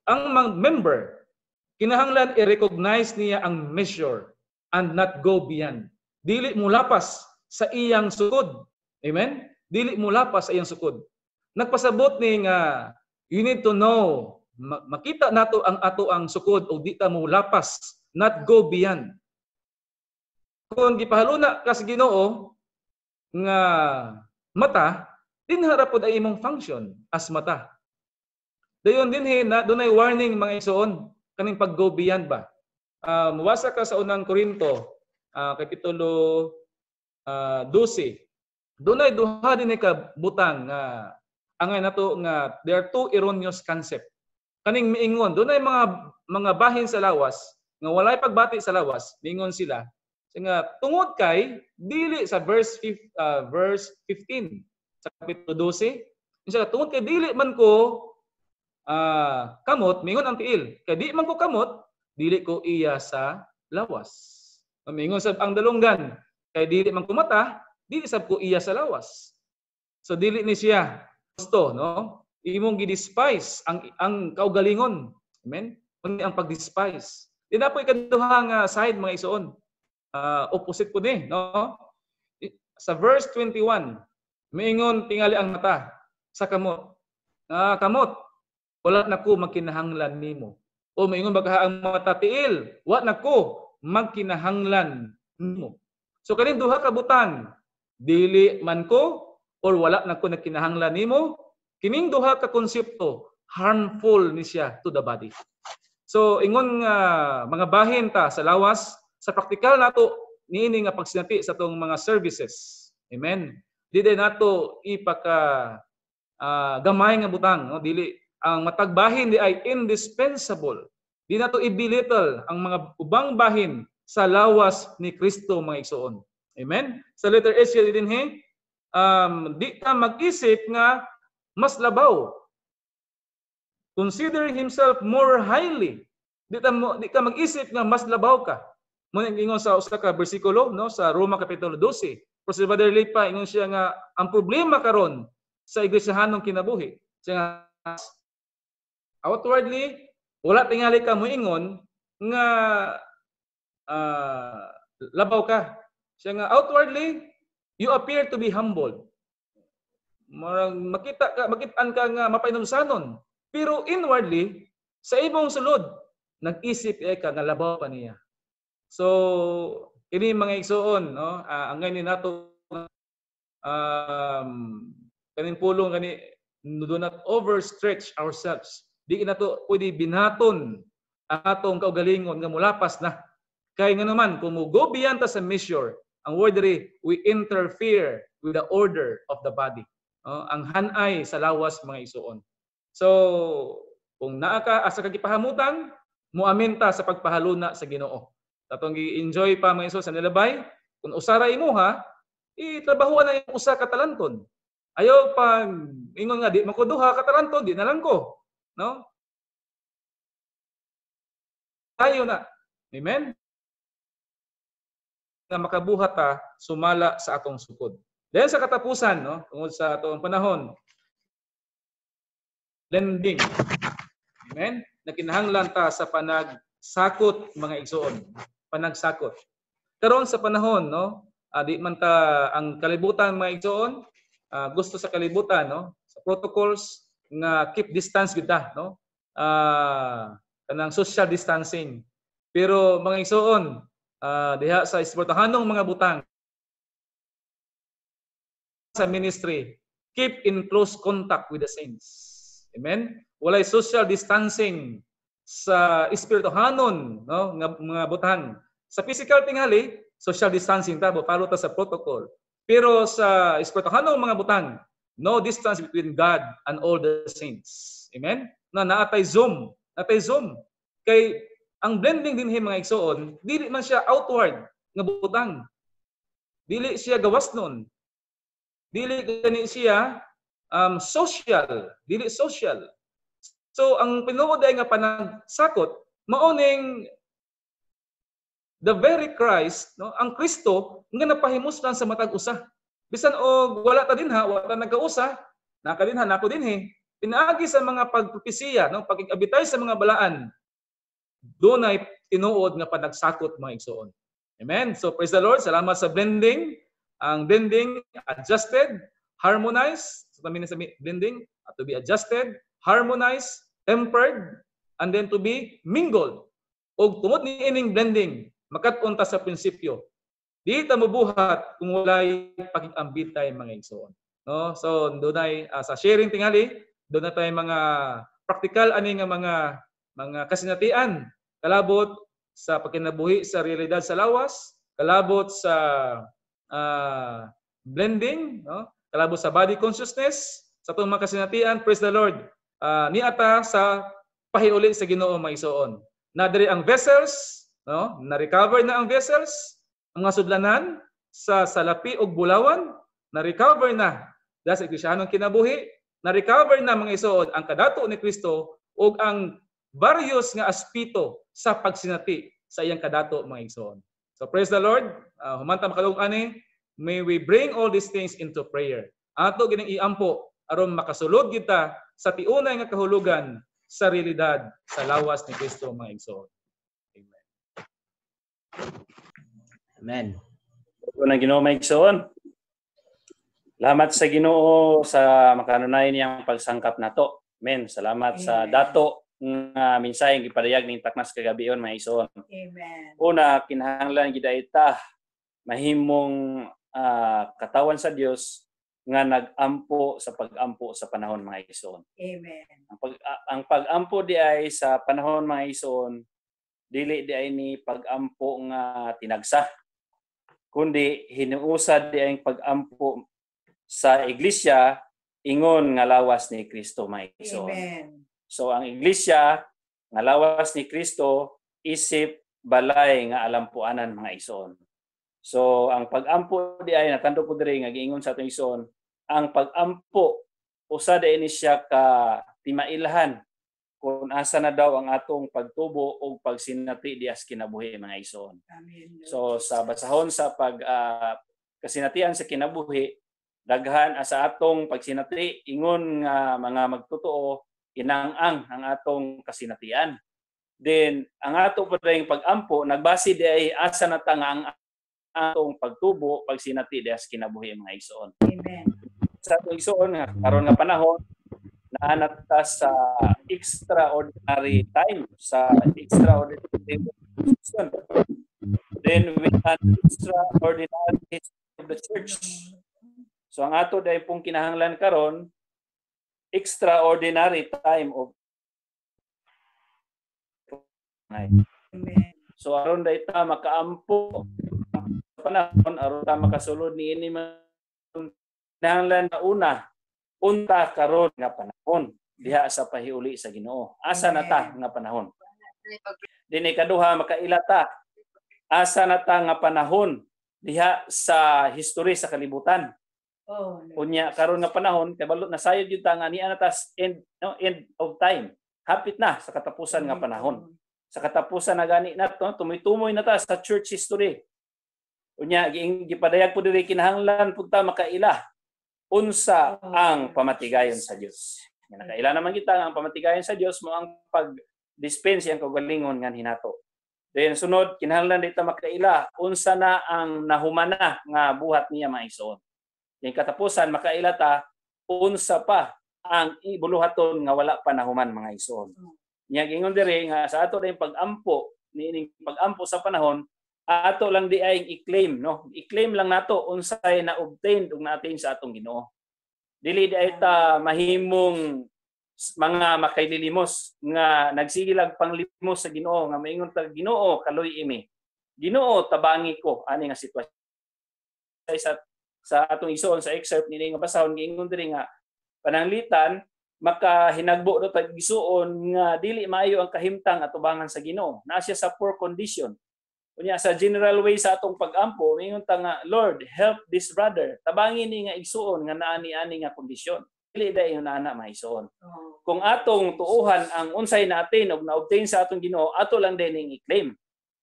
ang mga member, kinahanglan i-recognize niya ang measure and not go beyond. Dili mo lapas sa iyang sukod. Amen? Dili mo lapas sa iyang sukod. Nagpasabot ni nga, you need to know, makita nato ang ato ang sukod o di ta mo lapas, not go beyond. Kung gipahalo na sa Ginoo nga mata, dinharapod ay imong function as mata. Dayon dinhi na dunay warning mga isuon kaning pag-go beyond ba. Um, wasa ka sa unang Korinto uh, kapitulo uh, ah, 12. Dunay duha dinhi ka butang nga uh, angay nato nga there are two erroneous concept. Kaning miingon dunay mga mga bahin sa lawas nga walay pagbati sa lawas, miingon sila so, nga tungod kay dili sa verse 5, uh, ah, verse 15 sa kapitulo 12. Insya tungod kay dili man ko uh, kamot mingon ang tiil kay di man ko kamot dili ko iya sa lawas mingon sab ang dalunggan kay dili man ko mata dili sab ko iya sa lawas so dili ni siya gusto no imong gidespise ang ang kaugalingon amen kundi ang pagdespise di na po ikaduhang uh, ah, side mga isoon. uh, opposite po ni no sa verse 21 miingon tingali ang mata sa kamot ah uh, kamot wala na ko magkinahanglan nimo. O maingon baka ang mga tatiil, wa na ko magkinahanglan nimo. So kanin duha ka butan, dili man ko or wala na ko nagkinahanglan nimo, kining duha ka konsepto harmful ni siya to the body. So ingon nga uh, mga bahin ta sa lawas sa praktikal nato niini nga pagsinati sa tong mga services. Amen. Di nato ipaka uh, gamay nga butang no dili ang matagbahin di ay indispensable. Di na to i-belittle ang mga ubang bahin sa lawas ni Kristo mga igsoon. Amen? Sa letter S yun din he, um, di ka mag-isip nga mas labaw. Consider himself more highly. Di ta, di ka mag-isip nga mas labaw ka. Muna ingon sa usa ka bersikulo no sa Roma kapitulo 12. Pero si Brother Lipa, ingon siya nga ang problema karon sa iglesahanong kinabuhi. Siya nga Outwardly, wala tingali ka moingon nga uh, labaw ka. Siya nga outwardly, you appear to be humble. Marang makita ka, makitaan ka nga mapainumsanon. Pero inwardly, sa imong sulod, nag-isip eh ka nga labaw pa niya. So, ini mga igsuon, no? Uh, ang ngayon nato um, kanin pulong kani do not overstretch ourselves Di kinato pwede binaton ang atong kaugalingon nga mulapas na. Kay nga naman, kung mugo biyan ta sa measure, ang word diri, we interfere with the order of the body. Uh, ang hanay sa lawas mga isuon. So, kung naa ka asa ka gipahamutan, muaminta sa pagpahaluna sa Ginoo. Tatong gi-enjoy pa mga isuon sa nilabay, kung usara imo ha, itrabaho na yung usa ka talanton. Ayaw pag ingon nga di makuduha ka talanton, di na lang ko. No? Tayo na. Amen? Na makabuhat ta, ah, sumala sa atong sukod. Then sa katapusan, no, tungod sa atong panahon, lending. Amen? Na ta sa panagsakot mga igsoon. Panagsakot. Karon sa panahon, no, adi ah, man ta ang kalibutan mga igsoon, uh, gusto sa kalibutan, no, sa protocols, nga keep distance gud no? Uh, kanang social distancing. Pero mga igsoon, uh, diha sa isportahanong mga butang sa ministry, keep in close contact with the saints. Amen? Walay social distancing sa espirituhanon no nga mga butang sa physical tingali social distancing ta palo ta sa protocol pero sa espirituhanon mga butang No distance between God and all the saints. Amen? Na naatay zoom. Naatay zoom. Kay ang blending din mga igsoon, dili man siya outward nga butang. Dili siya gawas nun. Dili gani siya um, social. Dili social. So ang pinuod ay nga panagsakot, mauning the very Christ, no, ang Kristo nga napahimuslan sa matag usa. Bisan o wala ta dinha, wala ta nagkausa, nakadinha nako dinhi. Eh. Pinaagi sa mga pagpropesiya, no, pagigabitay sa mga balaan, dunay tinuod nga panagsakot mga igsoon. Amen. So praise the Lord. Salamat sa blending. Ang blending adjusted, harmonized, so tamin sa blending, to be adjusted, harmonized, tempered, and then to be mingled. O tumot ni ining blending, makatunta sa prinsipyo Di ta mubuhat kung walay pakikambit tayo mga igsoon. No? So doon ay uh, sa sharing tingali, doon na tayo mga practical ani nga mga mga kasinatian kalabot sa pagkinabuhi sa realidad sa lawas, kalabot sa uh, blending, no? kalabot sa body consciousness, sa itong mga kasinatian, praise the Lord, uh, ata sa pahiuli sa ginoo mga isoon. Nadiri ang vessels, no? na-recover na ang vessels, ang asudlanan sa salapi og bulawan na recover na das Kristiyanong kinabuhi na recover na mga isuod ang kadato ni Kristo ug ang various nga aspito sa pagsinati sa iyang kadato mga igsoon. So praise the Lord. Uh, humanta makalug ani may we bring all these things into prayer. Ato gining iampo aron makasulod kita sa tiunay nga kahulugan sa realidad sa lawas ni Kristo mga igsoon. Amen. Amen. Ito na Ginoo may igsoon. Salamat sa Ginoo sa makanunay niyang pagsangkap nato. Amen. Salamat Amen. sa dato nga uh, minsay gipadayag ning taknas kagabion may igsoon. Amen. Una kinahanglan gid ita mahimong uh, katawan sa Dios nga nagampo sa pagampo sa panahon mga igsoon. Amen. Ang pag uh, ang pagampo di ay sa panahon mga igsoon dili di ay ni pagampo nga tinagsa kundi hinuusad di ang pag-ampo sa iglesia ingon nga lawas ni Kristo maigsoon. So ang iglesia nga lawas ni Kristo isip balay nga alampuanan mga ison. So ang pag-ampo di ay natando ko diri nga giingon sa atong ison, ang pag-ampo usa di ni siya ka timailhan kung asa na daw ang atong pagtubo o pagsinati di as kinabuhi mga igsoon. So sa basahon sa pag uh, kasinatian sa kinabuhi daghan asa atong pagsinati ingon nga mga magtotoo inang-ang ang atong kasinatian. Then ang ato padayong pagampo nagbase di ay asa na tanga ang atong pagtubo pagsinati di as kinabuhi mga igsoon. Amen. Sa atong igsoon nga karon nga panahon nahanap ka sa extraordinary time, sa extraordinary position. Then we have extraordinary history of the church. So ang ato dahil pong kinahanglan karon extraordinary time of Amen. So aron dahil ta makaampo panahon aron ta makasulod ni ini nahanglan na una unta karon nga panahon mm. diha sa pahiuli sa Ginoo. Asa na ta nga panahon? Dini kaduha makailata. Asa na ta nga panahon diha sa history sa kalibutan. Oh, Unya karon nga panahon kay balut na sayod jud ta nga niya end no, end of time. Hapit na sa katapusan nga mm. panahon. Sa katapusan na gani na to, tumitumoy na ta sa church history. Unya gipadayag pud diri kinahanglan pud ta makaila unsa oh, ang pamatigayon sa Dios. Nakailan naman kita ang pamatigayon sa Dios mo ang pag dispense ang kagalingon ngan hinato. Then sunod kinahanglan dito makaila unsa na ang nahumana nga buhat niya maison. Yung katapusan makaila ta unsa pa ang ibuluhaton nga wala pa nahuman mga ison. Oh. Nya gingon dire nga sa ato dayong pagampo niining pagampo sa panahon ato lang di ay i-claim no i-claim lang nato unsay na obtained ug natin sa atong Ginoo dili di ay ta mahimong mga makaililimos nga nagsigilag panglimos sa Ginoo nga maingon ta Ginoo kaloy imi Ginoo tabangi ko ani nga sitwasyon sa sa atong isoon sa excerpt ni nga basahon giingon diri nga pananglitan makahinagbo do tag gisuon nga dili maayo ang kahimtang atubangan sa Ginoo. Na siya sa poor condition. Unya sa general way sa atong pagampo, mingon ta nga Lord, help this brother. Tabangin ni nga igsuon nga naa ni ani nga kondisyon. Dili dai ana maisuon. Oh. Kung atong tuuhan ang unsay natin og na-obtain sa atong Ginoo, ato lang din i-claim.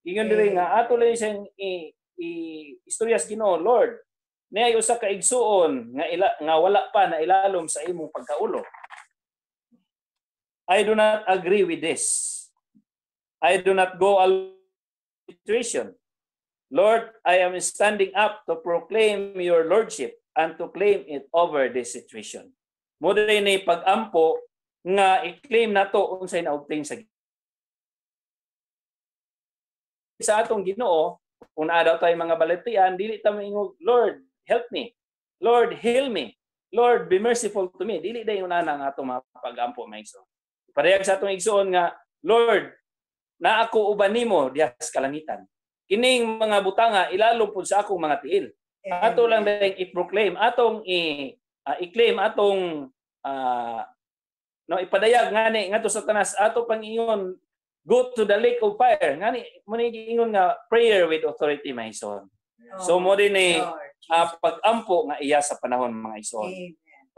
Ingon diri nga ato lang siyang i, i istorya Ginoo, Lord, niay usa ka igsuon nga ila, nga wala pa na ilalom sa imong pagkaulo. I do not agree with this. I do not go along situation. Lord, I am standing up to proclaim your lordship and to claim it over this situation. Mo din ni pag-ampo nga i-claim nato unsay na-obtain sa sa atong Ginoo kung naa tay mga balitian, dili ta maingog Lord help me Lord heal me Lord be merciful to me dili dayon na nga atong mga pag-ampo maigsoon parehag sa atong igsoon nga Lord na ako uban nimo dihas kalangitan. Kining mga butanga ilalom sa akong mga tiil. Ato lang dayong i-proclaim, atong i uh, i-claim atong uh, no ipadayag ngani ngadto sa tanas ato pang ingon go to the lake of fire ngani mo nga prayer with authority my son. So mo din ni uh, pagampo nga iya sa panahon mga ison.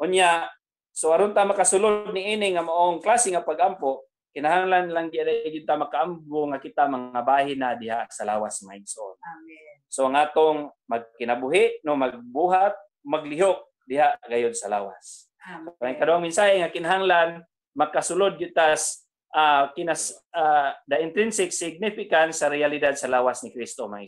Unya so aron ta makasulod ni ini nga maong klase nga pagampo Kinahanglan lang diay kita makaambo nga kita mga bahin na diha sa lawas nga Amen. So ang atong magkinabuhi no magbuhat, maglihok diha gayud sa lawas. Amen. So, ang kadong mensahe nga kinahanglan makasulod yutas uh, ah, kinas uh, the intrinsic significance sa realidad sa lawas ni Kristo mga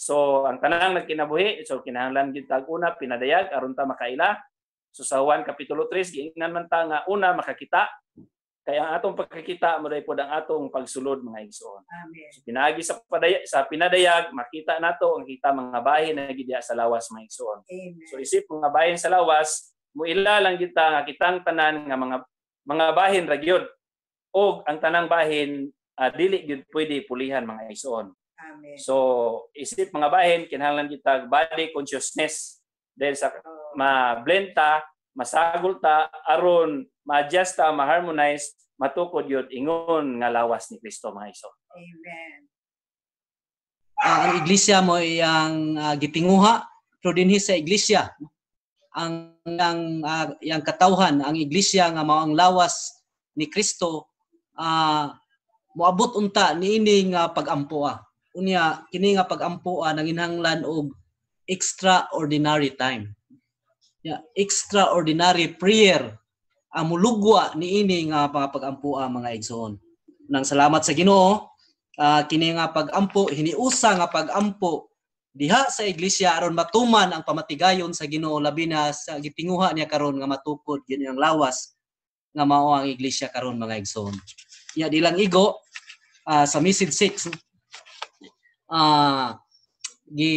So ang tanang nagkinabuhi, so kinahanglan gyud tag una pinadayag aron ta makaila. So sa Juan kapitulo 3 giingnan man ta nga una makakita kaya ang atong pagkakita mo pud ang atong pagsulod mga igsoon. Amen. So, pinagi sa, padaya, sa pinadayag, makita nato ang kita mga bahin na gidya sa lawas mga igsoon. So isip mga bahin sa lawas, muila lang kita nga kitang tanan nga mga mga bahin ra gyud. Og ang tanang bahin uh, dili gyud pwede pulihan mga igsoon. Amen. So isip mga bahin kinahanglan kita body consciousness dahil sa oh. mablenta masagulta aron maadjasta maharmonize matukod yod ingon nga lawas ni Kristo mga iso. Amen. Uh, ang iglesia mo iyang uh, ah, gitinguha pero dinhi sa iglesia ang ang uh, ah, yang katawhan ang iglesia nga mao ang lawas ni Kristo uh, moabot unta niini nga pagampoa. Unya kini nga pagampoa nanginhanglan og extraordinary time ya, extraordinary prayer amulugwa ni ini nga pagampampua mga igsoon. Nang salamat sa Ginoo, uh, kini nga pagampo hiniusa nga pagampo diha sa iglesia aron matuman ang pamatigayon sa Ginoo labi na sa gitinguha niya karon nga matukod gyud ang lawas nga mao ang iglesia karon mga igsoon. Ya yeah, dilang igo uh, sa message 6 uh, ah, gi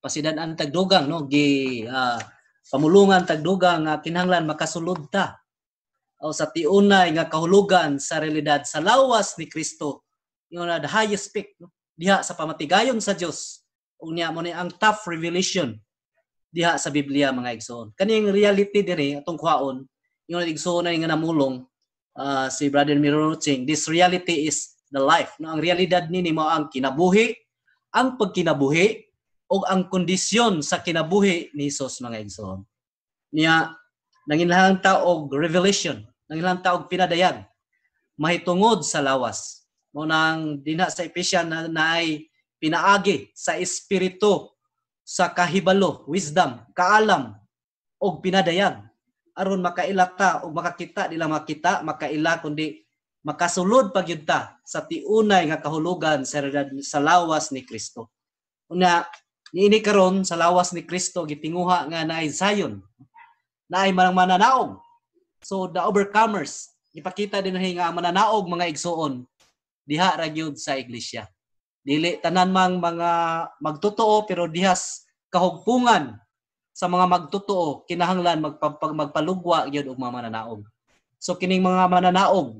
pasidan ang tagdugang no gi uh, pamulungan tagduga nga kinahanglan makasulod ta o sa tiunay nga kahulugan sa realidad sa lawas ni Kristo yun na the highest peak no? diha sa pamatigayon sa Dios unya mo ni ang tough revelation diha sa Biblia mga igsoon kaning reality diri atong kuhaon yung igsoon nga namulong uh, si Brother Miroching this reality is the life no ang realidad nini mo ang kinabuhi ang pagkinabuhi o ang kondisyon sa kinabuhi ni Isus mga igsoon. Niya nanginahanglan ta og revelation, nanginahanglan ta og pinadayag mahitungod sa lawas. Mo nang dina sa Ephesians na naay pinaagi sa espiritu sa kahibalo, wisdom, kaalam og pinadayag aron makailata o makakita nila makita makaila kundi makasulod pagyunta sa tiunay nga kahulugan sa, sa lawas ni Kristo. Una ini karon sa lawas ni Kristo gitinguha nga naay Zion. Naay manang mananaog. So the overcomers ipakita din nga ang mananaog mga igsuon diha ra gyud sa iglesia. Dili tanan mang mga magtotoo pero dihas kahugpungan sa mga magtotoo kinahanglan magpag magpalugwa gyud og mga mananaog. So kining mga mananaog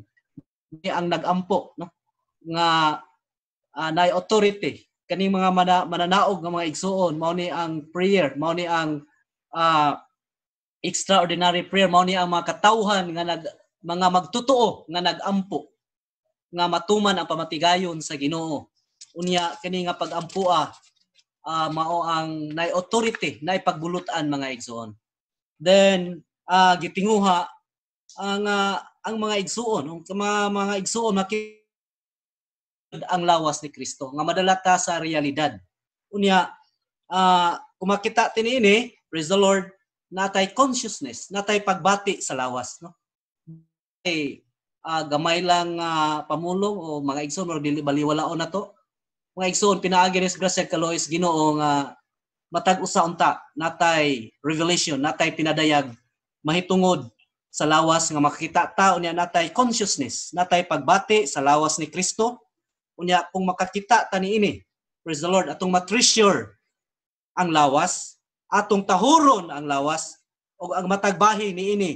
ni ang nagampo no nga uh, ah, nay authority kaning mga mana, mananaog nga mga igsuon mao ni ang prayer mao ni ang uh, extraordinary prayer mao ni ang mga katawhan nga nag mga magtotoo nga nagampo nga matuman ang pamatigayon sa Ginoo unya kani nga pagampoa uh, ah, mao ang nay authority nay pagbulutan mga igsuon then uh, gitinguha ang uh, ang mga igsuon ang mga mga igsuon makita ang lawas ni Kristo nga madalata sa realidad. Unya uh, ah, kumakita tini ini, praise the Lord, natay consciousness, natay pagbati sa lawas, no? Ay uh, gamay lang uh, ah, pamulong o mga igsoon or dili o na to. Mga igsoon pinaagi ni Grasel Kalois Ginoo nga matag usa unta natay revelation, natay pinadayag mahitungod sa lawas nga makita tao niya natay consciousness, natay pagbati sa lawas ni Kristo unya kung makakita tani ini praise the Lord atong matrisure ang lawas atong tahuron ang lawas o ang matagbahin ni ini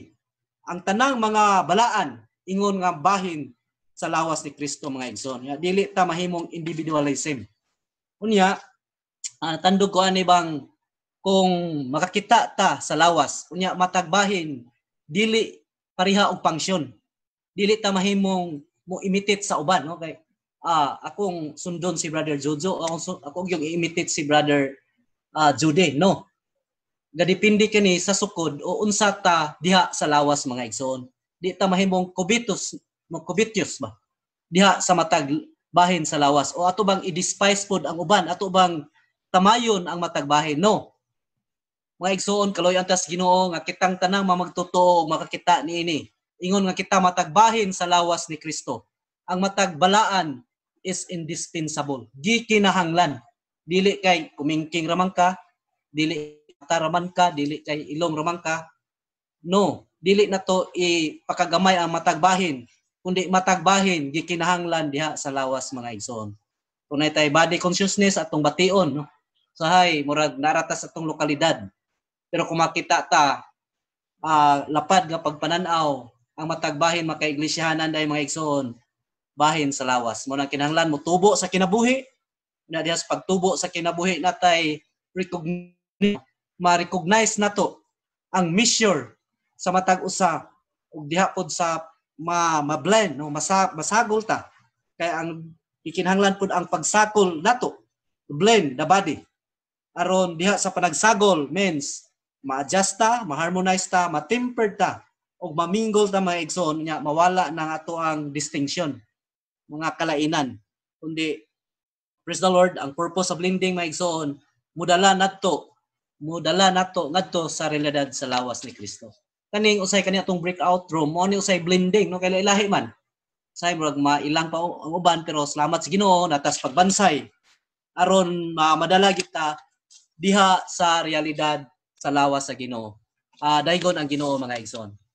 ang tanang mga balaan ingon nga bahin sa lawas ni Kristo mga igsoon ya dili ta mahimong individualism unya uh, tandog ko ani bang kung makakita ta sa lawas unya matagbahin dili pariha og pangsyon dili ta mahimong mo imitate sa uban no kay ah, akong sundon si Brother Jojo, akong, ako yung imitate si Brother uh, Jude. No. Gadipindi kini sa sukod o unsa ta diha sa lawas mga igsoon. Di ta mahimong kubitos, mo ba? Diha sa matag bahin sa lawas o ato bang i-despise pod ang uban ato bang tamayon ang matag bahin no mga igsoon kaloy tas Ginoo nga kitang tanang mamagtotoo og makakita niini ingon nga kita matagbahin sa lawas ni Kristo ang matagbalaan is indispensable. kinahanglan. Dili kay kumingking raman ka, dili ka ka, dili kay ilong raman ka. No, dili na to ipakagamay ang matagbahin, kundi matagbahin kinahanglan diha sa lawas mga igsoon. Kunay tay body consciousness atong bation no. Sahay so, murag narata sa atong lokalidad. Pero kung makita ta uh, lapad nga pagpananaw ang matagbahin mga kaiglisyahanan dahil mga igsoon bahin sa lawas. Mo nang kinahanglan mo tubo sa kinabuhi. Na diha sa pagtubo sa kinabuhi natay recognize ma-recognize nato ang measure sa matag usa ug diha pod sa ma ma-blend no masa, masagol ta kay ang ikinahanglan pod ang pagsakol nato blend the body aron diha sa panagsagol means ma-adjust ta ma-harmonize ta ma-temper ta og mingle ta mga igsoon nya mawala na ato ang distinction mga kalainan. Kundi, praise the Lord, ang purpose of lending igsoon, mudala nato, mudala nato ngadto sa realidad sa lawas ni Kristo. Kaning usay kani atong breakout room, mo ni usay blending no kay ilahi man. Say murag mailang pa uban pero salamat sa Ginoo natas pagbansay. Aron uh, madala kita diha sa realidad sa lawas sa Ginoo. Uh, ah, Daigon ang Ginoo mga igsoon.